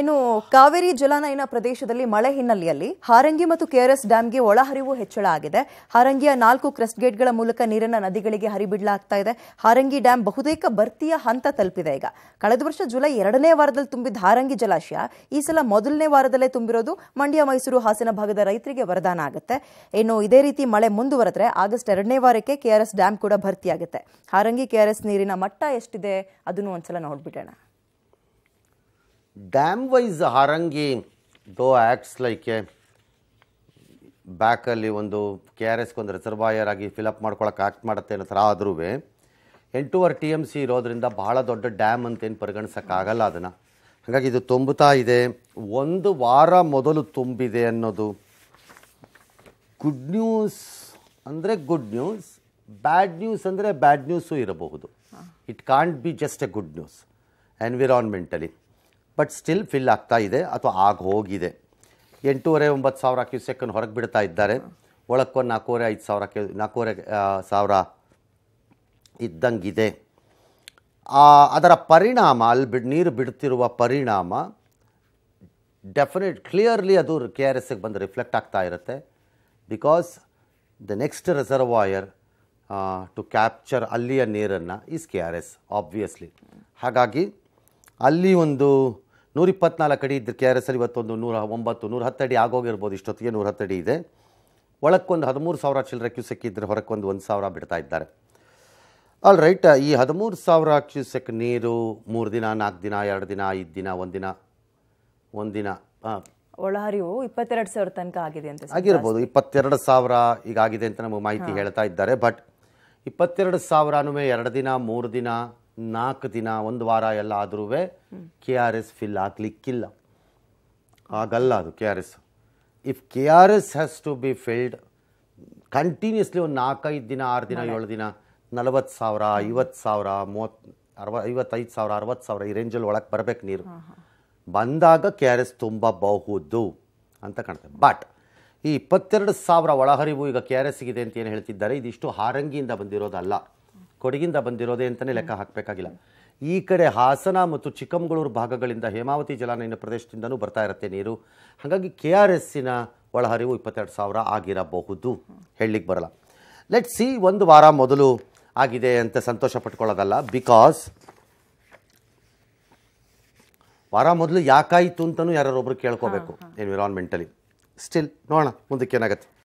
ಇನ್ನು ಕಾವೇರಿ ಜಲಾನಯನ ಪ್ರದೇಶದಲ್ಲಿ ಮಳೆ ಹಿನ್ನೆಲೆಯಲ್ಲಿ ಹಾರಂಗಿ ಮತ್ತು ಕೆಆರ್ಎಸ್ ಡ್ಯಾಂಗೆ ಒಳಹರಿವು ಹೆಚ್ಚಳ ಆಗಿದೆ ಹಾರಂಗಿಯ ನಾಲ್ಕು ಕ್ರೆಸ್ಟ್ ಗೇಟ್ಗಳ ಮೂಲಕ ನೀರನ್ನು ನದಿಗಳಿಗೆ ಹರಿಬಿಡಲಾಗ್ತಾ ಇದೆ ಹಾರಂಗಿ ಡ್ಯಾಂ ಬಹುತೇಕ ಭರ್ತಿಯ ಹಂತ ತಲುಪಿದೆ ಈಗ ಕಳೆದ ವರ್ಷ ಜುಲೈ ಎರಡನೇ ವಾರದಲ್ಲಿ ತುಂಬಿದ ಹಾರಂಗಿ ಜಲಾಶಯ ಈ ಸಲ ಮೊದಲನೇ ವಾರದಲ್ಲೇ ತುಂಬಿರೋದು ಮಂಡ್ಯ ಮೈಸೂರು ಹಾಸನ ಭಾಗದ ರೈತರಿಗೆ ವರದಾನ ಆಗುತ್ತೆ ಇನ್ನು ಇದೇ ರೀತಿ ಮಳೆ ಮುಂದುವರೆದ್ರೆ ಆಗಸ್ಟ್ ಎರಡನೇ ವಾರಕ್ಕೆ ಕೆಆರ್ಎಸ್ ಡ್ಯಾಂ ಕೂಡ ಭರ್ತಿಯಾಗುತ್ತೆ ಹಾರಂಗಿ ಕೆಆರ್ಎಸ್ ನೀರಿನ ಮಟ್ಟ ಎಷ್ಟಿದೆ ಅದನ್ನು ಒಂದ್ಸಲ ನೋಡ್ಬಿಡೋಣ ಡ್ಯಾಮ್ ವೈಸ್ ಹಾರಂಗಿ ದೋ ಆ್ಯಕ್ಟ್ಸ್ ಲೈಕ್ ಎ ಬ್ಯಾಕಲ್ಲಿ ಒಂದು ಕೆ ಆರ್ ಎಸ್ಗೆ ಒಂದು ರಿಸರ್ವಾಯರ್ ಆಗಿ ಫಿಲಪ್ ಮಾಡ್ಕೊಳಕ್ಕೆ ಆ್ಯಕ್ಟ್ ಮಾಡುತ್ತೆ ಅನ್ನೋ ಥರ ಆದ್ರೂ ಎಂಟೂವರೆ ಟಿ ಎಮ್ ಸಿ ಇರೋದರಿಂದ ಭಾಳ ದೊಡ್ಡ ಡ್ಯಾಮ್ ಅಂತೇನು ಪರಿಗಣಿಸೋಕ್ಕಾಗಲ್ಲ ಅದನ್ನು ಹಾಗಾಗಿ ಇದು ತುಂಬುತ್ತಾ ಇದೆ ಒಂದು ವಾರ ಮೊದಲು ತುಂಬಿದೆ ಅನ್ನೋದು ಗುಡ್ ನ್ಯೂಸ್ ಅಂದರೆ ಗುಡ್ ನ್ಯೂಸ್ ಬ್ಯಾಡ್ ನ್ಯೂಸ್ ಅಂದರೆ ಬ್ಯಾಡ್ ನ್ಯೂಸು ಇರಬಹುದು it can't be just a good news environmentally but still fill ಆಗ್ತಾ ಇದೆ ಅಥವಾ ಆಗ ಹೋಗಿದೆ ಎಂಟೂವರೆ ಒಂಬತ್ತು ಸಾವಿರ ಕ್ಯೂಸೆಕ್ಕನ್ನು ಹೊರಗೆ ಬಿಡ್ತಾ ಇದ್ದಾರೆ ಒಳಕ್ಕೊಂದು ನಾಲ್ಕೂವರೆ ಐದು ಸಾವಿರ ಕ್ಯೂ ನಾಲ್ಕೂವರೆ ಸಾವಿರ ಇದ್ದಂಗಿದೆ ಅದರ ಪರಿಣಾಮ ಅಲ್ಲಿ ಬಿಡ್ ನೀರು ಬಿಡ್ತಿರುವ ಪರಿಣಾಮ ಡೆಫಿನೆಟ್ ಕ್ಲಿಯರ್ಲಿ ಅದು ಕೆ ಆರ್ ಎಸ್ಗೆ ಬಂದು ರಿಫ್ಲೆಕ್ಟ್ ಆಗ್ತಾ ಇರುತ್ತೆ because the next reservoir to capture ಅಲ್ಲಿಯ ನೀರನ್ನು is K R S obviously ಹಾಗಾಗಿ ಅಲ್ಲಿ ಒಂದು ನೂರ ಇಪ್ಪತ್ನಾಲ್ಕು ಅಡಿ ಇದ್ದರೆ ಕೆ ಆರ್ ಎಸ್ ಅಲ್ಲಿ ಇವತ್ತೊಂದು ನೂರ ಒಂಬತ್ತು ನೂರ ಹತ್ತಡಿ ಆಗೋಗಿರ್ಬೋದು ಇಷ್ಟೊತ್ತಿಗೆ ನೂರ ಹತ್ತಡಿ ಇದೆ ಒಳಕ್ಕೊಂದು ಹದಿಮೂರು ಸಾವಿರ ಚಿಲ್ಲರೆ ಕ್ಯೂಸೆಕ್ ಇದ್ದರೆ ಹೊರಕ್ಕೊಂದು ಒಂದು ಸಾವಿರ ಬಿಡ್ತಾ ಇದ್ದಾರೆ ಆಲ್ ರೈಟ್ ಈ ಹದಿಮೂರು ಸಾವಿರ ಕ್ಯೂಸೆಕ್ ನೀರು ಮೂರು ದಿನ ನಾಲ್ಕು ದಿನ ಎರಡು ದಿನ ಐದು ದಿನ ಒಂದಿನ ಒಂದಿನ ಒಳಹರಿವು ಇಪ್ಪತ್ತೆರಡು ಸಾವಿರ ತನಕ ಆಗಿದೆ ಅಂತ ಆಗಿರ್ಬೋದು ಇಪ್ಪತ್ತೆರಡು ಸಾವಿರ ಈಗ ಆಗಿದೆ ಅಂತ ನಮಗೆ ಮಾಹಿತಿ ಹೇಳ್ತಾ ಇದ್ದಾರೆ ಬಟ್ ಇಪ್ಪತ್ತೆರಡು ಸಾವಿರನೂ ಎರಡು ದಿನ ಮೂರು ದಿನ ನಾಲ್ಕು ದಿನ ಒಂದು ವಾರ ಎಲ್ಲ ಆದರೂ ಕೆ ಆರ್ ಎಸ್ ಫಿಲ್ ಆಗಲಿಕ್ಕಿಲ್ಲ ಆಗಲ್ಲ ಅದು K R S if K R S has to be filled continuously ಒಂದು ನಾಲ್ಕೈದು ದಿನ ಆರು ದಿನ ಏಳು ದಿನ ನಲವತ್ತು ಸಾವಿರ ಐವತ್ತು ಸಾವಿರ ಮೂವತ್ತು ಅರವ ಐವತ್ತೈದು ಸಾವಿರ ಅರವತ್ತು ಸಾವಿರ ಈ ರೇಂಜಲ್ಲಿ ಒಳಗೆ ಬರಬೇಕು ನೀರು ಬಂದಾಗ ಕೆ ಆರ್ ಎಸ್ ತುಂಬ ಬಹುದು ಅಂತ ಕಾಣ್ತದೆ ಬಟ್ ಈ ಇಪ್ಪತ್ತೆರಡು ಸಾವಿರ ಒಳಹರಿವು ಈಗ ಕೆ ಆರ್ ಎಸ್ಗಿದೆ ಅಂತ ಏನು ಹೇಳ್ತಿದ್ದಾರೆ ಇದಿಷ್ಟು ಹಾರಂಗಿಯಿಂದ ಬಂದಿರೋದಲ್ಲ ಕೊಡಗಿಂದ ಬಂದಿರೋದೆ ಅಂತಲೇ ಲೆಕ್ಕ ಹಾಕಬೇಕಾಗಿಲ್ಲ ಈ ಕಡೆ ಹಾಸನ ಮತ್ತು ಚಿಕ್ಕಮಗಳೂರು ಭಾಗಗಳಿಂದ ಹೇಮಾವತಿ ಜಲಾನಯನ ಪ್ರದೇಶದಿಂದನೂ ಬರ್ತಾ ಇರುತ್ತೆ ನೀರು ಹಾಗಾಗಿ ಕೆ ಆರ್ ಎಸ್ಸಿನ ಒಳಹರಿವು ಇಪ್ಪತ್ತೆರಡು ಸಾವಿರ ಆಗಿರಬಹುದು ಹೇಳಲಿಕ್ಕೆ ಬರಲ್ಲ ಲೆಟ್ ಸಿ ಒಂದು ವಾರ ಮೊದಲು ಆಗಿದೆ ಅಂತ ಸಂತೋಷ ಪಟ್ಕೊಳ್ಳೋದಲ್ಲ ಬಿಕಾಸ್ ವಾರ ಮೊದಲು ಯಾಕಾಯಿತು ಅಂತಲೂ ಯಾರೊಬ್ಬರು ಕೇಳ್ಕೋಬೇಕು ಎನ್ವಿರಾನ್ಮೆಂಟಲಿ ಸ್ಟಿಲ್ ನೋಡೋಣ ಮುಂದಕ್ಕೆ ಏನಾಗುತ್ತೆ